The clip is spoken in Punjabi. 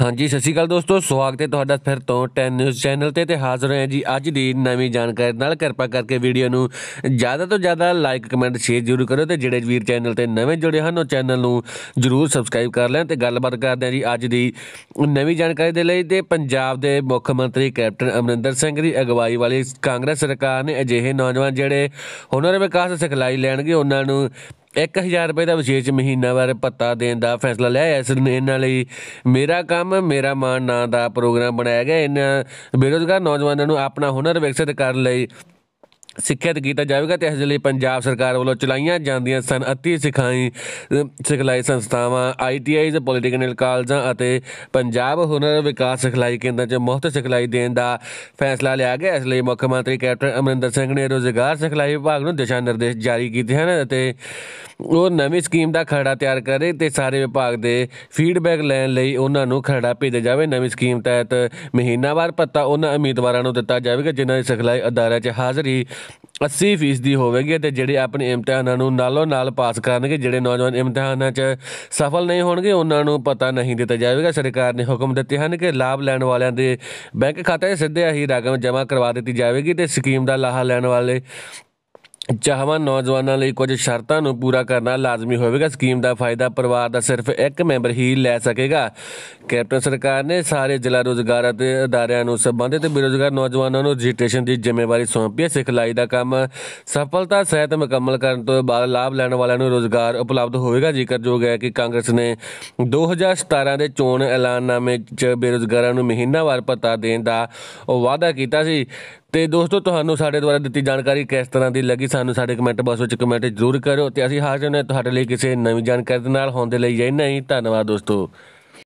ਹਾਂਜੀ ਸਤਿ ਸ਼੍ਰੀ ਅਕਾਲ ਦੋਸਤੋ ਸਵਾਗਤ ਹੈ ਤੁਹਾਡਾ ਫਿਰ ਤੋਂ 10 ਨਿਊਜ਼ ਚੈਨਲ ਤੇ ਤੇ ਹਾਜ਼ਰ ਹਾਂ ਜੀ ਅੱਜ ਦੀ ਨਵੀਂ ਜਾਣਕਾਰੀ ਨਾਲ ਕਿਰਪਾ ਕਰਕੇ ਵੀਡੀਓ ਨੂੰ ਜ਼ਿਆਦਾ ਤੋਂ ਜ਼ਿਆਦਾ ਲਾਈਕ ਕਮੈਂਟ ਸ਼ੇਅਰ ਜ਼ਰੂਰ ਕਰੋ ਤੇ ਜਿਹੜੇ ਵੀਰ ਚੈਨਲ ਤੇ ਨਵੇਂ ਜੁੜੇ ਹਨ ਉਹ ਚੈਨਲ ਨੂੰ ਜ਼ਰੂਰ ਸਬਸਕ੍ਰਾਈਬ ਕਰ ਲੈਣ ਤੇ ਗੱਲਬਾਤ ਕਰਦੇ ਹਾਂ ਜੀ ਅੱਜ ਦੀ ਨਵੀਂ ਜਾਣਕਾਰੀ ਦੇ ਲਈ ਤੇ ਪੰਜਾਬ ਦੇ ਮੁੱਖ ਮੰਤਰੀ ਕੈਪਟਨ ਅਮਰਿੰਦਰ ਸਿੰਘ ਦੀ ਅਗਵਾਈ ਵਾਲੀ ਕਾਂਗਰਸ ਸਰਕਾਰ ਨੇ ਅਜਿਹੇ ਨੌਜਵਾਨ ਜਿਹੜੇ ਹੁਨਰ ਵਿਕਾਸ ਸਿਖਲਾਈ ਲੈਣਗੇ ਉਹਨਾਂ ਨੂੰ 1000 ਰੁਪਏ ਦਾ ਵਿਸ਼ੇਸ਼ ਮਹੀਨਾਵਾਰ ਪੱਤਾ ਦੇਣ ਦਾ ਫੈਸਲਾ ਲਿਆ ਇਸ ਇਹਨਾਂ ਲਈ ਮੇਰਾ ਕੰਮ ਮੇਰਾ ਮਾਣ ਨਾਂ ਦਾ ਪ੍ਰੋਗਰਾਮ ਬਣਾਇਆ ਗਿਆ ਇਹਨਾਂ ਬੇਰੋਜ਼ਗਾਰ ਨੌਜਵਾਨਾਂ ਨੂੰ ਆਪਣਾ ਹੁਨਰ ਵਿਕਸਿਤ ਕਰਨ ਲਈ ਸਿੱਖਿਅਤ ਕੀਤਾ ਜਾਵੇਗਾ ਤੇ ਇਸ ਲਈ ਪੰਜਾਬ ਸਰਕਾਰ ਵੱਲੋਂ ਚਲਾਈਆਂ ਜਾਂਦੀਆਂ ਸਨਅਤੀ ਸਿਖਾਈ ਸਿਖਲਾਈ ਸੰਸਥਾਵਾਂ ਆਈਟੀਆਈਜ਼ ਪੋਲੀਟੈਕਨਿਕ ਕਾਲਜਾਂ ਅਤੇ ਪੰਜਾਬ ਹੁਨਰ ਵਿਕਾਸ ਸਿਖਲਾਈ ਕੇਂਦਰ 'ਚ ਮੁਫਤ ਸਿਖਲਾਈ ਦੇਣ ਦਾ ਫੈਸਲਾ ਲਿਆ ਗਿਆ ਇਸ ਲਈ ਮੁੱਖ ਮੰਤਰੀ ਕੈਪਟਨ ਅਮਰਿੰਦਰ ਸਿੰਘ ਨੇ ਰੋਜ਼ਗਾਰ ਸਿਖਲਾਈ ਵਿਭਾਗ ਨੂੰ ਦਿਸ਼ਾ ਨਿਰਦੇਸ਼ ਜਾਰੀ ਕੀਤੇ ਹਨ ਅਤੇ ਉਹ ਨਵੀਂ ਸਕੀਮ ਦਾ ਖਰੜਾ ਤਿਆਰ ਕਰੇ ਤੇ ਸਾਰੇ ਵਿਭਾਗ ਦੇ ਫੀਡਬੈਕ ਲੈਣ ਲਈ ਉਹਨਾਂ ਨੂੰ ਖਰੜਾ ਭੇਜਿਆ ਜਾਵੇ ਨਵੀਂ ਸਕੀਮ ਤਹਿਤ ਮਹੀਨਾਵਾਰ ਪੱਤਾ ਉਹਨਾਂ ਉਮੀਦਵਾਰਾਂ ਨੂੰ ਦਿੱਤਾ ਜਾਵੇਗਾ ਜਿਨ੍ਹਾਂ ਦੀ ਸਿਖਲਾਈ ਅਦਾਰੇ 'ਚ ਹਾਜ਼ਰੀ 80% ਹੋਵੇਗੀ ਤੇ ਜਿਹੜੇ ਆਪਣੇ ਇਮਤਿਹਾਨਾਂ ਨੂੰ ਨਾਲੋਂ ਨਾਲ ਪਾਸ ਕਰਨਗੇ ਜਿਹੜੇ ਨੌਜਵਾਨ ਇਮਤਿਹਾਨਾਂ 'ਚ ਸਫਲ ਨਹੀਂ ਹੋਣਗੇ ਉਹਨਾਂ ਨੂੰ ਪਤਾ ਨਹੀਂ ਦਿੱਤਾ ਜਾਵੇਗਾ ਸਰਕਾਰ ਨੇ ਹੁਕਮ ਦਿੱਤੇ ਹਨ ਕਿ ਲਾਭ ਲੈਣ ਵਾਲਿਆਂ ਦੇ ਬੈਂਕ ਖਾਤੇ ਸਿੱਧੇ ਹੀ ਰਕਮ ਜਮ੍ਹਾਂ ਕਰਵਾ ਦਿੱਤੀ ਜਾਵੇਗੀ ਤੇ ਸਕੀਮ ਦਾ ਲਾਹਾ ਲੈਣ ਵਾਲੇ ਚਾਹਵਾਨ ਨੌਜਵਾਨਾਂ ਲਈ ਕੁਝ ਸ਼ਰਤਾਂ ਨੂੰ ਪੂਰਾ ਕਰਨਾ ਲਾਜ਼ਮੀ ਹੋਵੇਗਾ ਸਕੀਮ ਦਾ ਫਾਇਦਾ ਪਰਿਵਾਰ ਦਾ ਸਿਰਫ ਇੱਕ ਮੈਂਬਰ ਹੀ ਲੈ ਸਕੇਗਾ ਕੈਪਟਨ ਸਰਕਾਰ ਨੇ ਸਾਰੇ ਜ਼ਿਲ੍ਹਾ ਰੋਜ਼ਗਾਰ ਅਤੇ ਅਦਾਰਿਆਂ ਨੂੰ ਸਬੰਧਿਤ ਬੇਰੋਜ਼ਗਾਰ ਨੌਜਵਾਨਾਂ ਨੂੰ ਰਜਿਸਟ੍ਰੇਸ਼ਨ ਦੀ ਜ਼ਿੰਮੇਵਾਰੀ ਸੌਂਪੀ ਹੈ ਸਿਖਲਾਈ ਦਾ ਕੰਮ ਸਫਲਤਾ ਸਹਿਤ ਮੁਕੰਮਲ ਕਰਨ ਤੋਂ ਬਾਅਦ ਲਾਭ ਲੈਣ ਵਾਲਿਆਂ ਨੂੰ ਰੋਜ਼ਗਾਰ ਉਪਲਬਧ ਹੋਵੇਗਾ ਜੋਗ ਹੈ ਕਿ ਕਾਂਗਰਸ ਨੇ 2017 ਦੇ ਚੋਣ ਐਲਾਨਨਾਮੇ 'ਚ ਬੇਰੋਜ਼ਗਾਰਾਂ ਨੂੰ ਮਹੀਨਾਵਾਰ ਪਤਾ ਦੇਣ ਦਾ ਵਾਅਦਾ ਕੀਤਾ ਸੀ ਤੇ ਦੋਸਤੋ ਤੁਹਾਨੂੰ ਸਾਡੇ ਦੁਆਰਾ ਦਿੱਤੀ ਜਾਣਕਾਰੀ ਕਿਸ ਤਰ੍ਹਾਂ ਦੀ ਲੱਗੀ ਸਾਨੂੰ ਸਾਡੇ ਕਮੈਂਟ ਬਾਕਸ ਵਿੱਚ ਕਮੈਂਟ ਜ਼ਰੂਰ ਕਰਿਓ ਤੇ ਅਸੀਂ ਹਾਜ਼ਰ ਨੇ ਤੁਹਾਡੇ ਲਈ ਕਿਸੇ ਨਵੀਂ ਜਾਣਕਾਰੀ ਦੇ ਨਾਲ ਹੋਣ ਦੇ ਲਈ ਇੰਨਾ ਹੀ ਧੰਨਵਾਦ ਦੋਸਤੋ